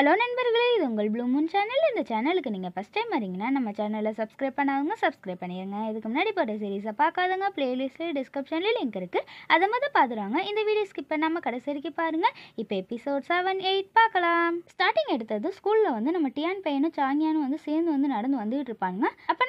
hello நண்பர்களே இது உங்கள் ப்ளூ மூன் சேனல் இந்த சேனலுக்கு நீங்கள் ஃபஸ்ட் டைம் வரீங்கன்னா நம்ம சேனலில் சப்ஸ்கிரைப் பண்ணாதவங்க சப்ஸ்கிரைப் பண்ணிடுங்க இதுக்கு முன்னாடி போகிற சீரீஸை பார்க்காதவங்க ப்ளேலிஸ்ட்டில் டிஸ்கிரிப்ஷனில் லிங்க் இருக்குது அதை மட்டும் பார்த்துருவாங்க இந்த வீடியோ ஸ்கிப் பண்ணாமல் கடைசி வரைக்கும் பாருங்கள் இப்போ எபிசோட் செவன் எயிட் பார்க்கலாம் ஸ்டார்டிங் எடுத்தது ஸ்கூலில் வந்து நம்ம டியான் பையனும் சாங்கியானும் வந்து சேர்ந்து வந்து நடந்து வந்துகிட்டு இருப்பாங்க அப்போ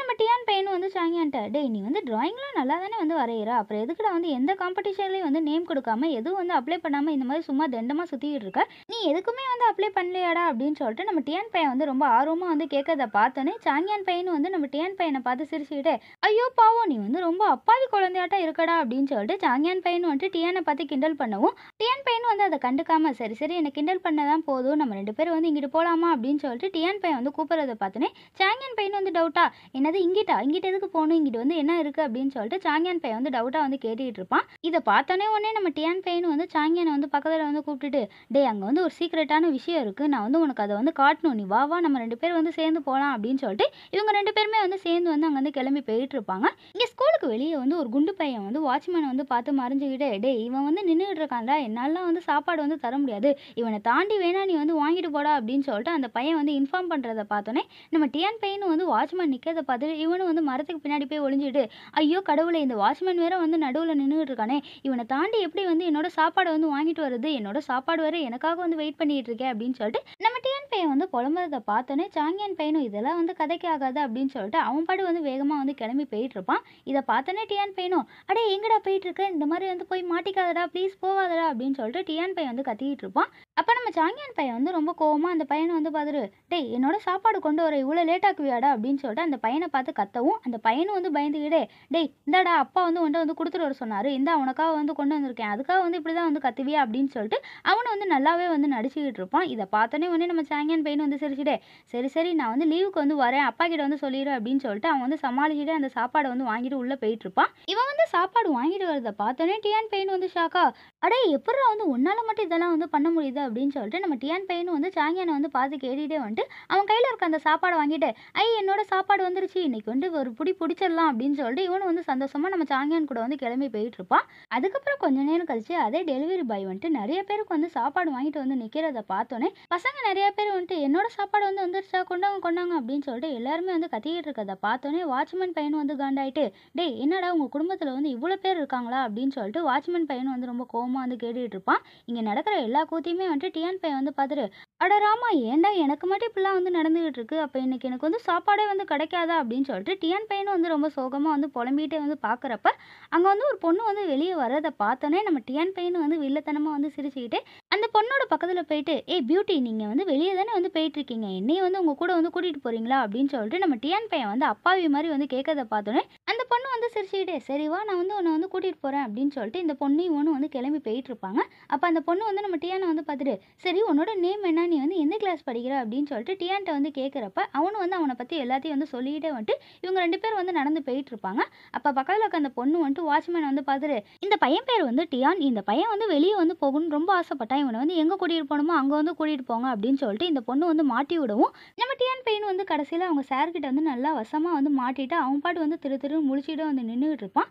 பையனும் வந்து சாங்கியான்ட்ட டேய் நீ வந்து ட்ராயிங்லாம் நல்லா தானே வந்து வரைகிறா அப்புறம் எதுக்குடா வந்து எந்த காம்படிஷன்லேயும் வந்து நேம் கொடுக்காம எதுவும் வந்து அப்ளை பண்ணாமல் இந்த மாதிரி சும்மா தண்டமாக சுற்றிக்கிட்டு இருக்க நீ எதுக்குமே வந்து அப்ளை பண்ணலையாடா அப்படின்னு சொல்லிட்டு நம்ம டியான் பையன் வந்து ரொம்ப ஆர்வமாக வந்து கேட்கறத பார்த்தோன்னே சாங்கியான் பையனும் வந்து நம்ம டியான் பையனை பார்த்து சிரிச்சுக்கிட்டே ஐயோ பாவோ நீ வந்து ரொம்ப அப்பாவி குழந்தையாட்டா இருக்கடா அப்படின்னு சொல்லிட்டு சாங்கியான் பையன் வந்துட்டு டியானை பார்த்து கிண்டல் பண்ணவும் டியான் பையன் வந்து அதை கண்டுக்காம சரி சரி என்னை கிண்டல் பண்ண தான் போதும் நம்ம ரெண்டு பேரும் வந்து இங்கிட்டு போகலாமா அப்படின்னு சொல்லிட்டு டியான் பையன் வந்து கூப்பிட்றத பார்த்தோன்னே சாங்கியான் பையன் வந்து டவுட்டா என்னது இங்கிட்டா எங்கிட்ட எதுக்கு போகணும் இங்கிட்டு வந்து என்ன இருக்குது அப்படின்னு சொல்லிட்டு சாங்கியான் பையன் வந்து டவுட்டாக வந்து கேட்டுக்கிட்டு இருப்பான் இதை பார்த்தோன்னே உடனே நம்ம டியான் பையன் வந்து சாங்கியானை வந்து பக்கத்தில் வந்து கூப்பிட்டுட்டு டே அங்கே வந்து ஒரு சீக்ரெட்டான விஷயம் இருக்குது நான் வந்து உனக்கு அதை வந்து காட்டணும் நீ வா வா நம்ம ரெண்டு பேர் வந்து சேர்ந்து போகலாம் அப்படின்னு சொல்லிட்டு இவங்க ரெண்டு பேருமே வந்து சேர்ந்து வந்து அங்கே வந்து கிளம்பி போயிட்டு இருப்பாங்க இங்க ஸ்கூலுக்கு வெளியே வந்து ஒரு குண்டு பையன் வந்து வாட்ச்மேனை வந்து பார்த்து மறைஞ்சுக்கிட்டு டே இவன் வந்து நின்றுட்டு இருக்கான்டா என்னாலாம் வந்து சாப்பாடு வந்து தர முடியாது இவனை தாண்டி வேணா நீ வந்து வாங்கிட்டு போடா அப்படின்னு சொல்லிட்டு அந்த பையன் வந்து இன்ஃபார்ம் பண்றதை பார்த்தோன்னே நம்ம டியான் பையன் வந்து வாட்ச்மேன் நிற்கிறத பார்த்துட்டு இவனும் வந்து மரத்துக்கு பின்னாடி போய் ஒளிஞ்சிட்டு ஐயோ கடவுளை இந்த வாட்ச்மேன் வேற வந்து நடுவில் நின்றுட்டு இருக்கானே இவனை தாண்டி எப்படி வந்து என்னோட சாப்பாடு வந்து வாங்கிட்டு வருது என்னோட சாப்பாடு வேற எனக்காக வந்து வெயிட் பண்ணிட்டு இருக்கேன் அப்படின்னு சொல்லிட்டு நம்ம டிஎன் பையன் வந்து புலம்புறதை பார்த்தோன்னே சாங்கியன் பையனும் இதெல்லாம் வந்து கதைக்கு ஆகாது அப்படின்னு சொல்லிட்டு அவன் பாடு வந்து வேகமாக வந்து கிளம்பி போயிட்டு இருப்பான் இதை பார்த்தோன்னே டிஎன் பையனும் அடே எங்கடா போயிட்டு இருக்க இந்த மாதிரி வந்து போய் மாட்டிக்காதடா ப்ளீஸ் போகாதடா அப்படின்னு சொல்லிட்டு டிஎன் பையன் வந்து கத்திக்கிட்டு இருப்பான் அப்போ நம்ம சாங்கியான் பையன் வந்து ரொம்ப கோவமாக அந்த பையனை வந்து பார்த்துரு டேய் என்னோட சாப்பாடு கொண்டு வர இவ்வளோ லேட்டாக்குவியாடா அப்படின்னு சொல்லிட்டு அந்த பையனை பார்த்து கத்தவும் அந்த பையனும் வந்து பயந்துக்கிடே டேய் இந்தாடா அப்பா வந்து ஒன்றை வந்து கொடுத்துட்டு வர சொன்னார் இந்தா அவனுக்காக வந்து கொண்டு வந்திருக்கேன் அதுக்காக வந்து இப்படி தான் வந்து கத்துவியா அப்படின்னு சொல்லிட்டு அவனை வந்து நல்லாவே வந்து நடிச்சுக்கிட்டு இருப்பான் இதை பார்த்தோன்னே வந்து நம்ம சாங்கியான் பையன் வந்து சிரிச்சுட்டே சரி சரி நான் வந்து லீவுக்கு வந்து வரேன் அப்பா கிட்ட வந்து சொல்லிடுறேன் அப்படின்னு சொல்லிட்டு அவன் வந்து சமாளிச்சுட்டு அந்த சாப்பாடை வந்து வாங்கிட்டு உள்ளே போயிட்டு இருப்பான் இவன் வந்து சாப்பாடு வாங்கிட்டு வரதை பார்த்தோன்னே டியான் பையன் வந்து ஷாக்கா அடே எப்படா வந்து உன்னால் மட்டும் இதெல்லாம் வந்து பண்ண முடியுது அப்படின்னு சொல்லிட்டு நம்ம டியான் பையனும் வந்து சாங்கியானை வந்து பார்த்து கேட்டுகிட்டே வந்துட்டு அவன் கையில் இருக்க அந்த சாப்பாடு வாங்கிட்டு ஐய என்னோட சாப்பாடு வந்துருச்சு இன்னைக்கு வந்து ஒரு பிடி பிடிச்சிடலாம் அப்படின்னு சொல்லிட்டு இவனும் வந்து சந்தோஷமாக நம்ம சாங்கியான் கூட வந்து கிளம்பி போயிட்டு இருப்பான் அதுக்கப்புறம் கொஞ்ச நேரம் கழிச்சு அதே டெலிவரி பாய் வந்துட்டு நிறைய பேருக்கு வந்து சாப்பாடு வாங்கிட்டு வந்து நிற்கிறத பார்த்தோன்னே பசங்க நிறைய பேர் வந்துட்டு என்னோட சாப்பாடு வந்து வந்துருச்சா கொண்டாங்க கொண்டாங்க அப்படின்னு சொல்லிட்டு எல்லாருமே வந்து கத்திக்கிட்டு இருக்கதை பார்த்தோன்னே வாட்ச்மேன் பையனும் வந்து காண்டாயிட்டு டே என்னடா உங்கள் குடும்பத்தில் வந்து இவ்வளோ பேர் இருக்காங்களா அப்படின்னு சொல்லிட்டு வாட்ச்மேன் பையனும் வந்து ரொம்ப கோபமாக வந்து கேட்டுகிட்டு இருப்பான் இங்கே நடக்கிற எல்லா கூத்தையுமே வந்துட்டு டிஎன் பையன் வந்து பார்த்துட்டு அட ராமா ஏண்டா எனக்கு மட்டும் இப்படிலாம் வந்து நடந்துகிட்டு இருக்கு அப்போ இன்னைக்கு எனக்கு வந்து சாப்பாடே வந்து கிடைக்காதா அப்படின்னு சொல்லிட்டு டிஎன் பையனும் வந்து ரொம்ப சோகமாக வந்து புலம்பிகிட்டே வந்து பார்க்குறப்ப அங்கே வந்து ஒரு பொண்ணு வந்து வெளியே வர்றதை பார்த்தோன்னே நம்ம டிஎன் பையனும் வந்து வில்லத்தனமாக வந்து சிரிச்சுக்கிட்டு அந்த பொண்ணோட பக்கத்தில் போயிட்டு ஏ பியூட்டி நீங்கள் வந்து வெளியே தானே வந்து போயிட்டுருக்கீங்க என்னையும் வந்து உங்கள் கூட வந்து கூட்டிகிட்டு போகிறீங்களா அப்படின்னு சொல்லிட்டு நம்ம டிஎன் பையன் வந்து அப்பாவி மாதிரி வந்து கேட்கறதை பார்த்தோன்னே அந்த பொண்ணு வந்து சிரிச்சுக்கிட்டே சரிவா நான் வந்து உன்னை வந்து கூட்டிகிட்டு போகிறேன் அப்படின்னு சொல்லிட்டு இந்த பொண்ணு இவனும் வந்து கிளம்பி போயிட்டு இருப்பாங்க அப்போ அந்த பொண்ணு வந்து நம்ம டியானை வந்து பார்த்து பார்த்துட்டு சரி உன்னோட நேம் என்ன நீ வந்து எந்த கிளாஸ் படிக்கிற அப்படின்னு சொல்லிட்டு டியான்ட்ட வந்து கேட்குறப்ப அவனும் வந்து அவனை பற்றி எல்லாத்தையும் வந்து சொல்லிக்கிட்டே வந்துட்டு இவங்க ரெண்டு பேரும் வந்து நடந்து போயிட்டு இருப்பாங்க அப்போ பக்கத்தில் அந்த பொண்ணு வந்துட்டு வாட்ச்மேன் வந்து பார்த்துட்டு இந்த பையன் பேர் வந்து டியான் இந்த பையன் வந்து வெளியே வந்து போகணும்னு ரொம்ப ஆசைப்பட்டான் இவனை வந்து எங்கே கூட்டிகிட்டு போகணுமோ அங்கே வந்து கூட்டிகிட்டு போங்க அப்படின்னு சொல்லிட்டு இந்த பொண்ணு வந்து மாட்டி விடவும் நம்ம டியான் பையன் வந்து கடைசியில் அவங்க சார்கிட்ட வந்து நல்லா வசமாக வந்து மாட்டிட்டு அவன் பாட்டு வந்து திரு திரு முடிச்சுட்டு வந்து நின்றுட்டு இருப்பான்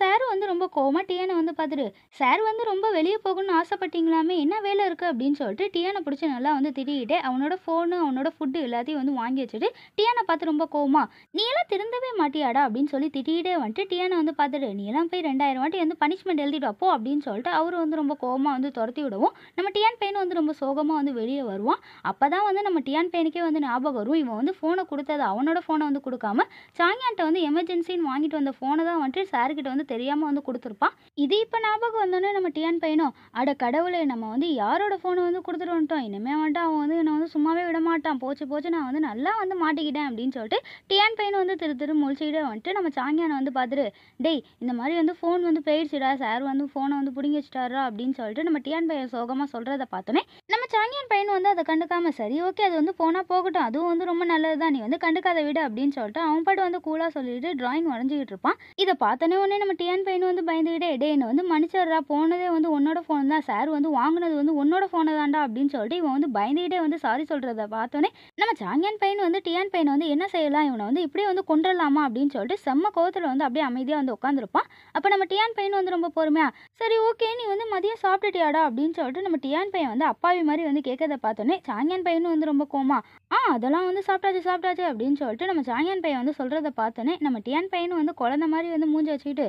சார் வந்து ரொம்ப கோமா டியானை வந்து பார்த்துட்டு சார் வந்து ரொம்ப வெளியே போகணும்னு ஆசைப்பட்டீங்களாமே என்ன வேலை இருக்குது அப்படின்னு சொல்லிட்டு டியானை பிடிச்சி நல்லா வந்து திட்டிக்கிட்டு அவனோட ஃபோனு அவனோட ஃபுட்டு எல்லாத்தையும் வந்து வாங்கி வச்சுட்டு டியானை பார்த்து ரொம்ப கோமா நீ எல்லாம் திருந்தவே மாட்டியாடா அப்படின்னு சொல்லி திட்டிகிட்டே வந்துட்டு டியானை வந்து பார்த்துட்டு நீ எல்லாம் போய் ரெண்டாயிரம் வாட்டி வந்து பனிஷ்மெண்ட் எழுதிட்டு அப்போ அப்படின்னு சொல்லிட்டு அவரு வந்து ரொம்ப கோவமாக வந்து துரத்தி விடுவோம் நம்ம டியான் பையன் வந்து ரொம்ப சோகமாக வந்து வெளியே வருவான் அப்போ தான் வந்து நம்ம டியான் பையனுக்கே வந்து ஞாபகம் வரும் இவன் வந்து ஃபோனை கொடுத்தது அவனோட ஃபோனை வந்து கொடுக்காம சாங்கியான்ட்ட வந்து எமர்ஜென்சின்னு வாங்கிட்டு வந்த ஃபோனை தான் வந்துட்டு சார்கிட்ட வந்து வந்து தெரியாமல் வந்து கொடுத்துருப்பான் இது இப்போ ஞாபகம் வந்தோடனே நம்ம டிஎன் பையனும் அட கடவுளே நம்ம வந்து யாரோட ஃபோனை வந்து கொடுத்துட்டு வந்துட்டோம் இனிமேல் வந்துட்டு அவன் வந்து என்னை வந்து சும்மாவே விட மாட்டான் போச்சு போச்சு நான் வந்து நல்லா வந்து மாட்டிக்கிட்டேன் அப்படின்னு சொல்லிட்டு டிஎன் பையன் வந்து திரு திரு முழிச்சுக்கிட்டே வந்துட்டு நம்ம சாங்கியானை வந்து பார்த்துரு டேய் இந்த மாதிரி வந்து ஃபோன் வந்து போயிடுச்சுடா சார் வந்து ஃபோனை வந்து பிடிங்கி வச்சுட்டாரா அப்படின்னு சொல்லிட்டு நம்ம டிஎன் பையன் சோகமாக சொல்கிறத பார்த்தோன்னே நம்ம சாங்கியன் பையன் வந்து அதை கண்டுக்காமல் சரி ஓகே அது வந்து போனால் போகட்டும் அதுவும் வந்து ரொம்ப நல்லது தான் நீ வந்து கண்டுக்காத விடு அப்படின்னு சொல்லிட்டு அவன் பாட்டு வந்து கூலாக சொல்லிட்டு டிராயிங் வரைஞ்சிக்கிட்டு இருப்பான் இதை பார்த்தோன்னே உடனே நம்ம டிஎன் பையன் வந்து பயந்துக்கிட்டே டே என்ன வந்து மன்னிச்சிடுறா போனதே வந்து உன்னோட ஃபோன் தான் சார் வந்து வாங்கினது வந்து உன்னோட ஃபோனை தான்டா அப்படின்னு சொல்லிட்டு இவன் வந்து பயந்துக்கிட்டே வந்து சாரி சொல்கிறத பார்த்தோன்னே நம்ம சாங்கியன் பையன் வந்து டிஎன் பையன் வந்து என்ன செய்யலாம் இவனை வந்து இப்படியே வந்து கொண்டுடலாமா அப்படின்னு சொல்லிட்டு செம்ம கோவத்தில் வந்து அப்படியே அமைதியாக வந்து உட்காந்துருப்பான் அப்போ நம்ம டியான் பையன் வந்து ரொம்ப பொறுமையாக சரி ஓகே நீ வந்து மதியம் சாப்பிட்டுட்டியாடா அப்படின்னு சொல்லிட்டு நம்ம டியான் பையன் வந்து அப்பாவி மாதிரி வந்து கேட்கறத பார்த்தோன்னே சாங்கியன் பையனும் வந்து ரொம்ப கோமா ஆ அதெல்லாம் வந்து சாப்பிட்டாச்சு சாப்பிட்டாச்சு அப்படின்னு சொல்லிட்டு நம்ம சாங்கியன் பையன் வந்து சொல்கிறத பார்த்தோன்னே நம்ம டியான் பையனும் வந்து குழந்த மாதிரி வந்து மூஞ்சி வச்சுக்கிட்டு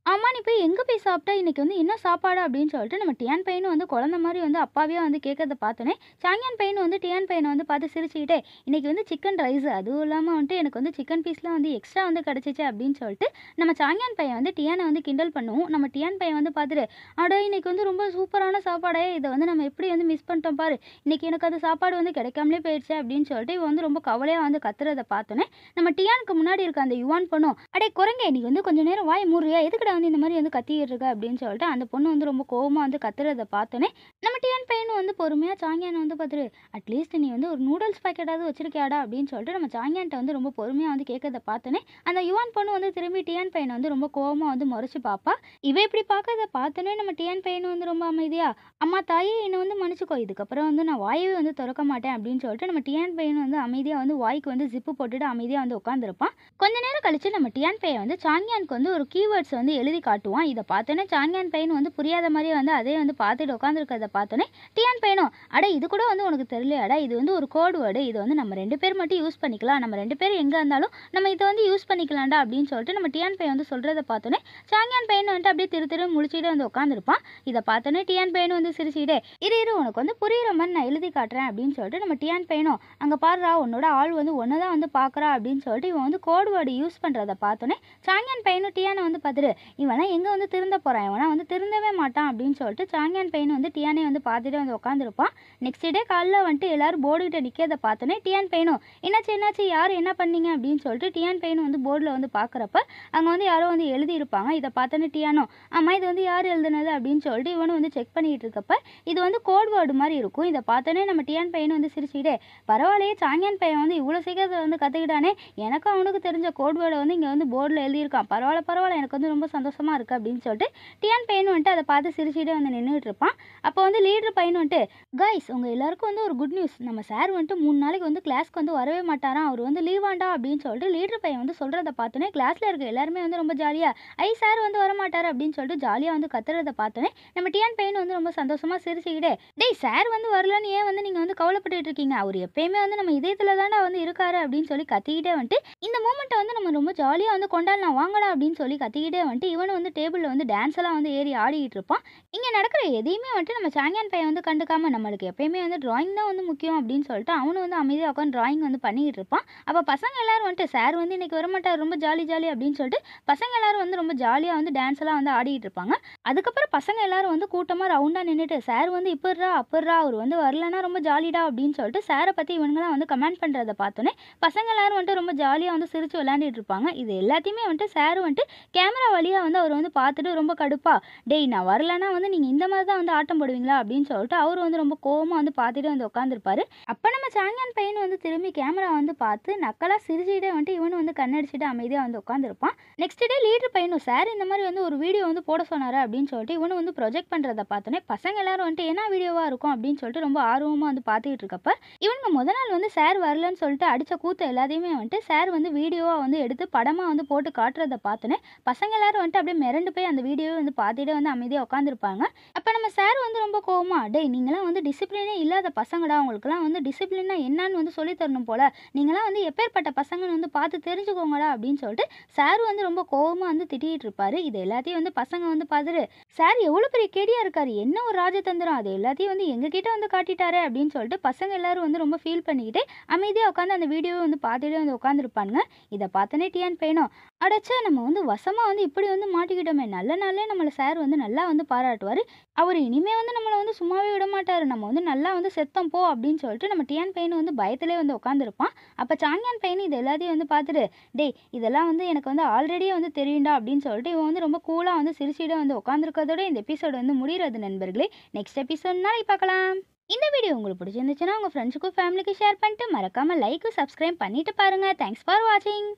அம்மா நீ போய் எங்கே போய் சாப்பிட்டா இன்றைக்கி வந்து என்ன சாப்பாடு அப்படின்னு சொல்லிட்டு நம்ம டியான் பையனும் வந்து குழந்த மாதிரி வந்து அப்பாவே வந்து கேட்கறத பார்த்தோன்னே சாங்கியான் பையன் வந்து டியான் பையனை வந்து பார்த்து சிரிச்சுக்கிட்டே இன்றைக்கி வந்து சிக்கன் ரைஸ் அதுவும் இல்லாமல் வந்துட்டு எனக்கு வந்து சிக்கன் பீஸ்லாம் வந்து எக்ஸ்ட்ரா வந்து கிடச்சிச்சு அப்படின்னு சொல்லிட்டு நம்ம சாங்கியான் பையன் வந்து டியானை வந்து கிண்டல் பண்ணுவோம் நம்ம டியான் பையன் வந்து பார்த்துட்டு அடோ இன்னைக்கு வந்து ரொம்ப சூப்பரான சாப்பாடே இதை வந்து நம்ம எப்படி வந்து மிஸ் பண்ணிட்டோம் பாரு இன்றைக்கி எனக்கு அந்த சாப்பாடு வந்து கிடைக்காமலே போயிடுச்சு அப்படின்னு சொல்லிட்டு இவன் வந்து ரொம்ப கவலையாக வந்து கத்துறதை பார்த்தோன்னே நம்ம டியானுக்கு முன்னாடி இருக்க அந்த யுவான் பண்ணும் அடே குரங்க இன்னைக்கு வந்து கொஞ்சம் நேரம் வாய் மூறியா எதுக்கிட்ட நான் இந்த மாதிரி வந்து கத்திக்கிட்டு இருக்க அப்படின்னு சொல்லிட்டு அந்த பொண்ணு வந்து ரொம்ப கோபமாக வந்து கத்துறதை பார்த்தோன்னே நம்ம டியான் பையனும் வந்து பொறுமையாக சாங்கியானை வந்து பார்த்துரு அட்லீஸ்ட் நீ வந்து ஒரு நூடுல்ஸ் பாக்கெட்டாவது வச்சிருக்கியாடா அப்படின்னு சொல்லிட்டு நம்ம சாங்கியான்ட்ட வந்து ரொம்ப பொறுமையாக வந்து கேட்கறத பார்த்தோன்னே அந்த யுவான் பொண்ணு வந்து திரும்பி டியான் பையனை வந்து ரொம்ப கோபமாக வந்து முறைச்சி பார்ப்பா இவன் இப்படி பார்க்கறத பார்த்தோன்னே நம்ம டிஎன் பையனு வந்து ரொம்ப அமைதியா அம்மா தாயே என்னை வந்து மன்னிச்சுக்கோ இதுக்கப்புறம் வந்து நான் வாயை வந்து திறக்க மாட்டேன் அப்படின்னு சொல்லிட்டு நம்ம டிஎன் பையன் வந்து அமைதியாக வந்து வாய்க்கு வந்து ஜிப்பு போட்டுட்டு அமைதியாக வந்து உட்காந்துருப்பான் கொஞ்ச நேரம் கழிச்சு நம்ம டியான் பையன் வந்து சாங்கியானுக்கு வந்து ஒரு கீவேர்ட்ஸ் வந்து எழுதி காட்டுவான் இதை பார்த்தோன்னே சாங்கியான் பையன் வந்து புரியாத மாதிரியே வந்து அதே வந்து பார்த்துட்டு உட்காந்துருக்கிறத பார்த்தோன்னே டியான் பையனும் அடா இது கூட வந்து உனக்கு தெரியலையாடா இது வந்து ஒரு கோடு வேர்டு இது வந்து நம்ம ரெண்டு பேர் மட்டும் யூஸ் பண்ணிக்கலாம் நம்ம ரெண்டு பேர் எங்கே இருந்தாலும் நம்ம இதை வந்து யூஸ் பண்ணிக்கலாம்டா அப்படின்னு சொல்லிட்டு நம்ம டியான் பையன் வந்து சொல்கிறத பார்த்தோன்னே சாங்கியான் பையன் வந்துட்டு அப்படியே திரு திரு முடிச்சுட்டு வந்து உட்காந்துருப்பான் இதை பார்த்தோன்னே டியான் பையன் வந்து சிரிச்சுக்கிட்டே இரு இரு உனக்கு வந்து புரியுற மாதிரி நான் எழுதி காட்டுறேன் அப்படின்னு சொல்லிட்டு நம்ம டியான் பையனும் அங்கே பாருறா உன்னோட ஆள் வந்து ஒன்று தான் வந்து பார்க்குறா அப்படின்னு சொல்லிட்டு இவன் வந்து கோடு வேர்டு யூஸ் பண்ணுறதை பார்த்தோன்னே சாங்கியான் பையனும் டியானை வந்து பார்த்துட்டு இவனால் எங்கே வந்து திருந்த போகிறான் இவனா வந்து திருந்தவே மாட்டான் அப்படின்னு சொல்லிட்டு சாங்கியான் பையன் வந்து டியானே வந்து பார்த்துட்டு வந்து உட்காந்துருப்பான் நெக்ஸ்ட் டே காலைல வந்துட்டு எல்லாரும் போர்டுக்கிட்ட நிற்கிறத பார்த்தோன்னே டியான் பையனும் என்னாச்சு என்னாச்சு யார் என்ன பண்ணீங்க அப்படின்னு சொல்லிட்டு டியான் பையனும் வந்து போர்டில் வந்து பார்க்குறப்ப அங்கே வந்து யாரோ வந்து எழுதியிருப்பாங்க இதை பார்த்தோன்னே டியானோ ஆமாம் இது வந்து யார் எழுதுனது அப்படின்னு சொல்லிட்டு இவனும் வந்து செக் பண்ணிகிட்டு இருக்கப்ப இது வந்து கோட் வேர்டு மாதிரி இருக்கும் இதை பார்த்தோன்னே நம்ம டியான் பையனும் வந்து சிரிச்சுக்கிட்டே பரவாயில்லையே சாங்கியான் பையன் வந்து இவ்வளோ சீக்கிரத்தில் வந்து கற்றுக்கிட்டானே எனக்கும் அவனுக்கு தெரிஞ்ச கோட் வேர்டை வந்து இங்கே வந்து போர்டில் எழுதியிருக்கான் பரவாயில்ல பரவாயில்ல எனக்கு வந்து ரொம்ப சந்தோஷமாக இருக்குது அப்படின்னு சொல்லிட்டு டியான் பையன் வந்துட்டு அதை பார்த்து சிரிச்சுட்டே வந்து நின்றுட்டு இருப்பான் அப்போ வந்து லீடர் பையன் வந்துட்டு கைஸ் உங்கள் எல்லாருக்கும் வந்து ஒரு குட் நியூஸ் நம்ம சார் வந்துட்டு மூணு நாளைக்கு வந்து கிளாஸ்க்கு வந்து வரவே மாட்டாராம் அவர் வந்து லீவாண்டா அப்படின்னு சொல்லிட்டு லீடர் பையன் வந்து சொல்கிறத பார்த்தோன்னே கிளாஸில் இருக்க எல்லாருமே வந்து ரொம்ப ஜாலியாக ஐ சார் வந்து வரமாட்டார் அப்படின்னு சொல்லிட்டு ஜாலியாக வந்து கத்துறதை பார்த்தோன்னே நம்ம டியான் பையன் வந்து ரொம்ப சந்தோஷமாக சிரிச்சுக்கிட்டே டேய் சார் வந்து வரலன்னு ஏன் வந்து நீங்கள் கவலைப்பட்டு இருக்கீங்க அவர் எப்பயுமே வந்து நம்ம இதயத்தில் தானே வந்து இருக்காரு அப்படின்னு சொல்லி கத்திக்கிட்டே வந்துட்டு இந்த மூமெண்ட்டை வந்து நம்ம ரொம்ப ஜாலியாக வந்து கொண்டாடலாம் வாங்கடா அப்படின்னு சொல்லி கத்திக்கிட்டே வந்துட்டு இவனு வந்து டேபிளில் வந்து டான்ஸ் எல்லாம் வந்து ஏறி ஆடிக்கிட்டு இருப்பான் இங்கே நடக்கிற எதையுமே வந்துட்டு நம்ம சாங்கியான் பையன் வந்து கண்டுக்காம நம்மளுக்கு எப்பயுமே வந்து ட்ராயிங் தான் வந்து முக்கியம் அப்படின்னு சொல்லிட்டு அவனும் வந்து அமைதியாக உட்காந்து ட்ராயிங் வந்து பண்ணிக்கிட்டு இருப்பான் அப்போ பசங்க எல்லாரும் வந்துட்டு சார் வந்து இன்னைக்கு வரமாட்டார் ரொம்ப ஜாலி ஜாலி அப்படின்னு சொல்லிட்டு பசங்க எல்லாரும் வந்து ரொம்ப ஜாலியாக வந்து டான்ஸ் எல்லாம் வந்து ஆடிட்டு இருப்பாங்க அதுக்கப்புறம் பசங்க எல்லாரும் வந்து கூட்டமாக ரவுண்டாக நின்றுட்டு சார் வந்து இப்படிறா அப்படிறா அவர் வந்து வரலன்னா ரொம்ப ஜாலி சரிடா அப்படின்னு சொல்லிட்டு சாரை பற்றி இவனுங்களாம் வந்து கமெண்ட் பண்ணுறதை பார்த்தோன்னே பசங்க எல்லாரும் வந்துட்டு ரொம்ப ஜாலியாக வந்து சிரித்து விளையாண்டுட்டு இருப்பாங்க இது எல்லாத்தையுமே வந்துட்டு சார் வந்துட்டு கேமரா வழியாக வந்து அவர் வந்து பார்த்துட்டு ரொம்ப கடுப்பாக டேய் நான் வரலன்னா வந்து நீங்கள் இந்த மாதிரி தான் வந்து ஆட்டம் போடுவீங்களா அப்படின்னு சொல்லிட்டு அவர் வந்து ரொம்ப கோபமாக வந்து பார்த்துட்டு வந்து உட்காந்துருப்பாரு அப்போ நம்ம சாங்கியான் பையன் வந்து திரும்பி கேமரா வந்து பார்த்து நக்கலாக சிரிச்சுட்டே வந்துட்டு இவன் வந்து கண்ணடிச்சுட்டு அமைதியாக வந்து உட்காந்துருப்பான் நெக்ஸ்ட் டே லீடர் பையனும் சார் இந்த மாதிரி வந்து ஒரு வீடியோ வந்து போட சொன்னார் அப்படின்னு சொல்லிட்டு இவனு வந்து ப்ரொஜெக்ட் பண்ணுறதை பார்த்தோன்னே பசங்க எல்லாரும் வந்துட்டு என்ன வீடியோவாக இருக்கும் அப்படின்னு சொல்லிட்டு ரொம்ப ஆர்வமாக வந்து பார்த்து பார்த்துக்கிட்டு இருக்கப்ப இவனுங்க முத நாள் வந்து சார் வரலன்னு சொல்லிட்டு அடித்த கூத்து எல்லாத்தையுமே வந்துட்டு சார் வந்து வீடியோவாக வந்து எடுத்து படமாக வந்து போட்டு காட்டுறதை பார்த்தோன்னே பசங்க எல்லாரும் வந்துட்டு அப்படியே மிரண்டு போய் அந்த வீடியோவை வந்து பார்த்துட்டு வந்து அமைதியாக உட்காந்துருப்பாங்க அப்போ நம்ம சார் வந்து ரொம்ப கோவமாக டே நீங்களாம் வந்து டிசிப்ளினே இல்லாத பசங்கடா உங்களுக்குலாம் வந்து டிசிப்ளினா என்னன்னு வந்து சொல்லி தரணும் போல் நீங்களாம் வந்து எப்பேற்பட்ட பசங்கன்னு வந்து பார்த்து தெரிஞ்சுக்கோங்கடா அப்படின்னு சொல்லிட்டு சார் வந்து ரொம்ப கோவமாக வந்து திட்டிகிட்டு இருப்பார் இது எல்லாத்தையும் வந்து பசங்க வந்து பார்த்துட்டு சார் எவ்வளோ பெரிய கேடியாக இருக்காரு என்ன ஒரு ராஜதந்திரம் அது எல்லாத்தையும் வந்து எங்ககிட்ட வந்து காட்டிட்டாரு அப்படின்னு சொல்லி சொல்லிட்டு பசங்க எல்லோரும் வந்து ரொம்ப ஃபீல் பண்ணிக்கிட்டு அமைதியாக உட்காந்து அந்த வீடியோவை வந்து பார்த்துட்டு வந்து உட்காந்துருப்பானுங்க இதை பார்த்தோன்னே டிஎன் பையனும் அடைச்சா நம்ம வந்து வசமாக வந்து இப்படி வந்து மாட்டிக்கிட்டோமே நல்ல நாளே நம்மளை சார் வந்து நல்லா வந்து பாராட்டுவார் அவர் இனிமேல் வந்து நம்மளை வந்து சும்மாவே விட மாட்டார் நம்ம வந்து நல்லா வந்து செத்தம் போ அப்படின்னு சொல்லிட்டு நம்ம டிஎன் பையனு வந்து பயத்திலே வந்து உட்காந்துருப்பான் அப்போ சாங்கியான் பையனு இது எல்லாத்தையும் வந்து பார்த்துட்டு டேய் இதெல்லாம் வந்து எனக்கு வந்து ஆல்ரெடியே வந்து தெரியும்டா அப்படின்னு சொல்லிட்டு இவன் வந்து ரொம்ப கூலாக வந்து சிரிச்சிட்டு வந்து உட்காந்துருக்கதோட இந்த எபிசோடு வந்து முடிகிறது நண்பர்களே நெக்ஸ்ட் எபிசோட் நாளைக்கு பார்க்கலாம் இந்த வீடியோ உங்களுக்கு பிடிச்சிருந்துச்சுன்னா உங்கள் ஃப்ரெண்ட்ஸுக்கும் ஃபேமிலிக்கும் ஷேர் பண்ணிட்டு மறக்காமல் லைக்கு சப்ஸ்கிரைப் பண்ணிட்டு பாருங்கள் தேங்க்ஸ் ஃபார் வாட்சிங்